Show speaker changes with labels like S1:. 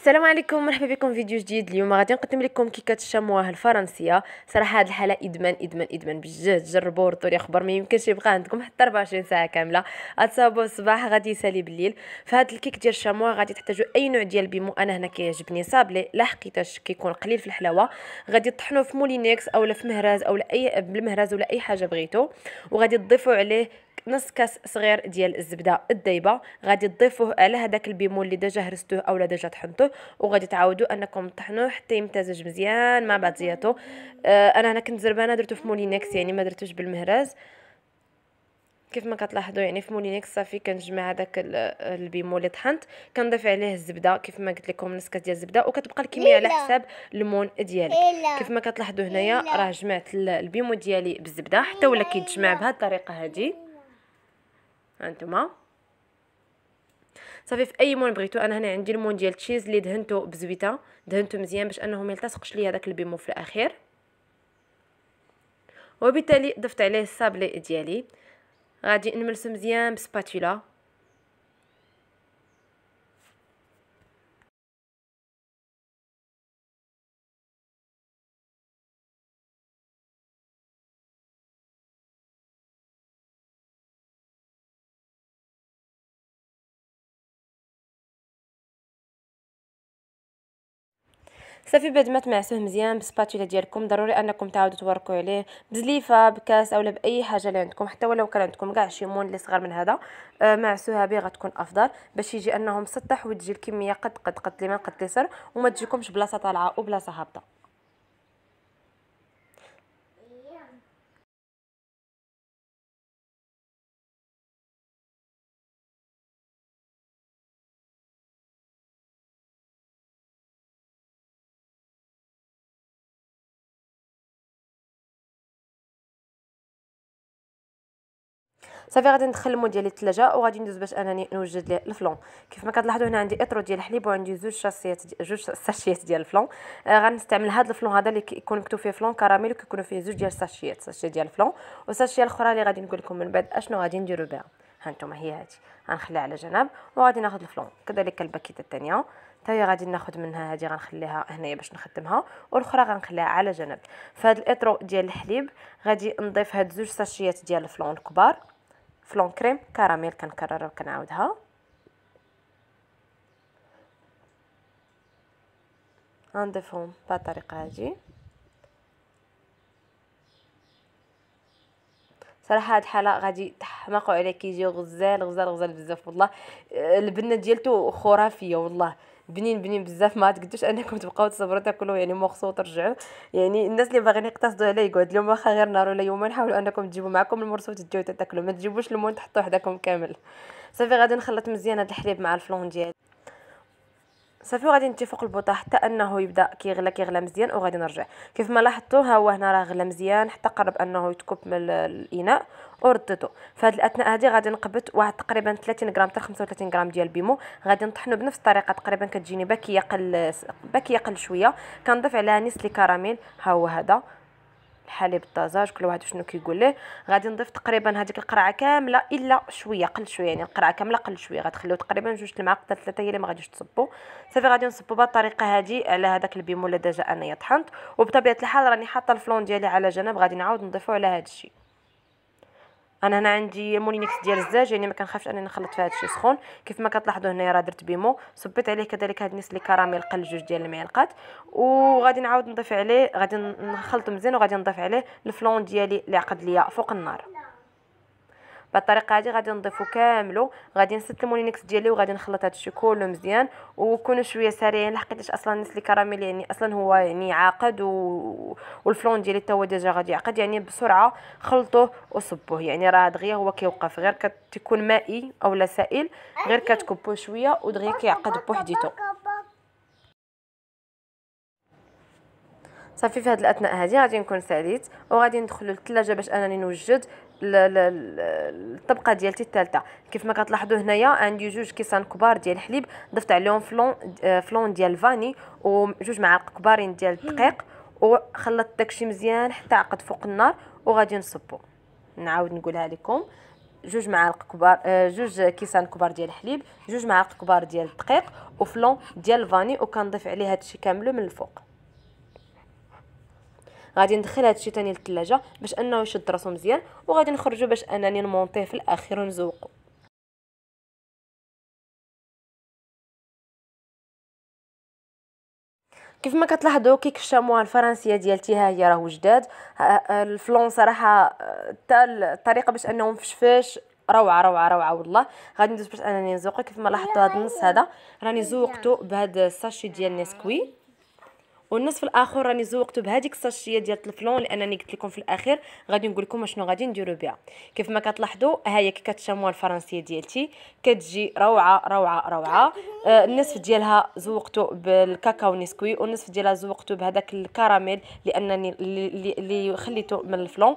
S1: السلام عليكم مرحبا بكم فيديو جديد اليوم غادي نقدم لكم كيكات الشمواه الفرنسيه صراحه هاد الحاله ادمان ادمان ادمان بجد جربوا ردوا لي خبر ما يمكنش يبقى عندكم حتى 24 ساعه كامله اتصابوا الصباح غادي يسالي بالليل فهاد الكيك ديال الشمواه غادي تحتاجوا اي نوع ديال بيمو انا هنا كيعجبني صابلي لا حقيتاش كيكون قليل في الحلاوه غادي تطحنوه في مولينيكس اولا في مهراز اولا اي بالمهراز ولا اي حاجه بغيتو وغادي تضيفوا عليه نص كاس صغير ديال الزبده الدايبه غادي تضيفوه على هذاك البيمون اللي ديجا هرستوه اولا ديجا طحنتوه وغادي تعاودوا انكم طحنوه حتى يمتزج مزيان مع بعضياتو آه انا هنا كنت زربانه درتو في مولينكس يعني ما درتوش بالمهراز كيف ما كتلاحظوا يعني في مولينكس صافي كنجمع هذاك البيمو اللي طحنت كنضيف عليه الزبده كيف ما قلت لكم كاس ديال الزبده وكتبقى الكميه على حساب الليمون ديالك كيف ما كتلاحظوا هنايا راه جمعت البيمو ديالي بالزبده حتى ولا كيتجمع بهذه الطريقه هذه هانتوما صافي في اي مون بغيتو انا هنا عندي المون ديال تشيز اللي دهنته بزويته دهنته مزيان باش انه ما يلتصقش ليا داك البيمو في الاخير وبالتالي ضفت عليه الصابلي ديالي غادي نملسو مزيان بسباتولا صافي بعد ما تمعسوه مزيان بالسباتولا ديالكم ضروري انكم تعاودوا توركوا عليه بزليفه بكاس اولا باي حاجه اللي عندكم حتى ولو كان عندكم كاع شي مون اللي صغار من هذا آه معسوها به غتكون افضل باش يجي انه مسطح وتجي الكميه قد قد قد لي ما قد لي وما تجيكمش بلاصه طالعه وبلاصه هابطه صافي غادي ندخل المول ديال الثلاجه وغادي ندوز باش انني نوجد ليه الفلون كيف ما كتلاحظوا هنا عندي اطرو ديال الحليب وعندي زوج شاسيات جوج ساشيات ديال الفلون آه غنستعمل هذا الفلون هذا اللي كيكون مكتوب فيه فلون كراميل وكيكونوا فيه زوج ديال الساشيات ساشي ديال الفلون والساشيه الاخرى اللي غادي نقول لكم من بعد اشنو غادي نديروا بها هانتوما هي هادي غنخليها على جنب وغادي ناخذ الفلون كذلك الباكيته الثانيه حتى هي غادي ناخذ منها هذه غنخليها هنايا باش نخدمها والاخرى غنخليها على جنب فهاد الاطرو ديال الحليب غادي نضيف هاد زوج ساشيات ديال الفلون الكبار فلون كريم كراميل كنكررها وكنعاودها غنضيفهم بهاد الطريقه هادي صراحه هاد الحاله غادي تحماقوا عليه كيجيو غزال غزال غزال بزاف والله آه، البنه ديالتو خرافيه والله بنين بنين بزاف ما تقدوش انكم تبقاو تصبروا تاكلوا يعني مخصو ترجعوا يعني الناس اللي باغيين يقتصدوا عليه يقعد اليوم واخا غير نهار ولا يومين حاولوا انكم تجيبوا معكم المرسو تجيو تاكلوا ما تجيبوش المون تحطوه حداكم كامل صافي غادي نخلط مزيان هذا الحليب مع الفلون ديالي صافي وغادي ندي فوق البوطه حتى انه يبدا كيغلى كيغلى مزيان وغادي نرجع كيف ما لاحظتوا ها هو هنا راه غلى مزيان حتى قرب انه يتكب من الاناء وردته فهاد الاثناء هادي غادي نقبت واحد تقريبا 30 غرام حتى 35 غرام ديال البيمو غادي نطحنو بنفس الطريقه تقريبا كتجيني باكيه قل باكيه قل شويه كنضيف عليها نص الكراميل ها هو هذا بحالي بالطازاج كل واحد شنو كيقول ليه غادي نضيف تقريبا هذيك القرعه كامله الا شويه قل شويه يعني القرعه كامله قل شويه غتخليو تقريبا جوج المعالق حتى ثلاثه هي اللي ما غاديش تصبوا صافي غادي نصبوا بهذه الطريقه هذه على هذاك البيمول اللي ديجا انايا طحنت وبطبيعه الحال راني حاطه الفلون ديالي على جنب غادي نعاود نضيفو على هذا الشيء انا هنا عندي مولينكس ديال الزاج يعني ما كنخافش انني نخلط في الشيء سخون كيف ما كتلاحظوا هنايا راه درت بيمو صبيت عليه كذلك هاد لي كراميل قل جوج ديال المعلقات وغادي نعاود نضيف عليه غادي نخلط مزيان وغادي نضيف عليه الفلون ديالي اللي عقد ليا فوق النار الطريقه هذه غادي نضيفو كاملو غادي نستلمو لينكس ديالي وغادي نخلط هذا الشيء كله مزيان وكونوا شويه سريعين لحقيتاش اصلا لي كراميل يعني اصلا هو يعني عاقد و... والفلون ديالي حتى هو ديجا غادي يعقد يعني بسرعه خلطوه وصبوه يعني راه دغيا هو كيوقف غير كتكون مائي اولا سائل غير كتكبوه شويه ودغيا كيعقد بوحديتو صافي في هاد الاثناء هادي غادي نكون ساليت وغادي ندخلو للثلاجه باش انني نوجد الطبقه ديالتي الثالثه كيف ما كتلاحظوا هنايا عندي جوج كيسان كبار ديال الحليب ضفت عليهم فلون آه، فلون ديال الفاني وجوج معالق كبارين ديال الدقيق وخلطت داكشي مزيان حتى عقد فوق النار وغادي نصبو نعاود نقولها لكم جوج معالق كبار آه، جوج كيسان كبار ديال الحليب جوج معالق كبار ديال الدقيق وفلون ديال الفاني وكنضيف عليه هادشي كامل من الفوق غادي ندخل هادشي تاني للثلاجه باش انه يشد راسو مزيان وغادي نخرجو باش انني نمونطيه في الاخير ونزوقو كيف ما كتلاحظوا كيك الشاموها الفرنسيه ديالتي ها هي راهو جداد الفلون صراحه حتى الطريقه باش انهم فشفاش روعه روعه روعه والله غادي ندوز باش انني نزوق كيف ما لاحظتوا هذا النص هذا راني زوقته بهذا الساشي ديال نسكوي والنصف الاخر راني زوقته بهذيك الساشيه ديال الفلون لانني قلت لكم في الاخير غادي نقول لكم شنو غادي نديرو بها كيف ما كتلاحظوا ها هي كي كتشموا الفرنسيه ديالتي كتجي روعه روعه روعه آه النصف ديالها زوقته بالكاكاو نسكوي والنصف ديالها زوقته بهذاك الكراميل لانني اللي خليته من الفلون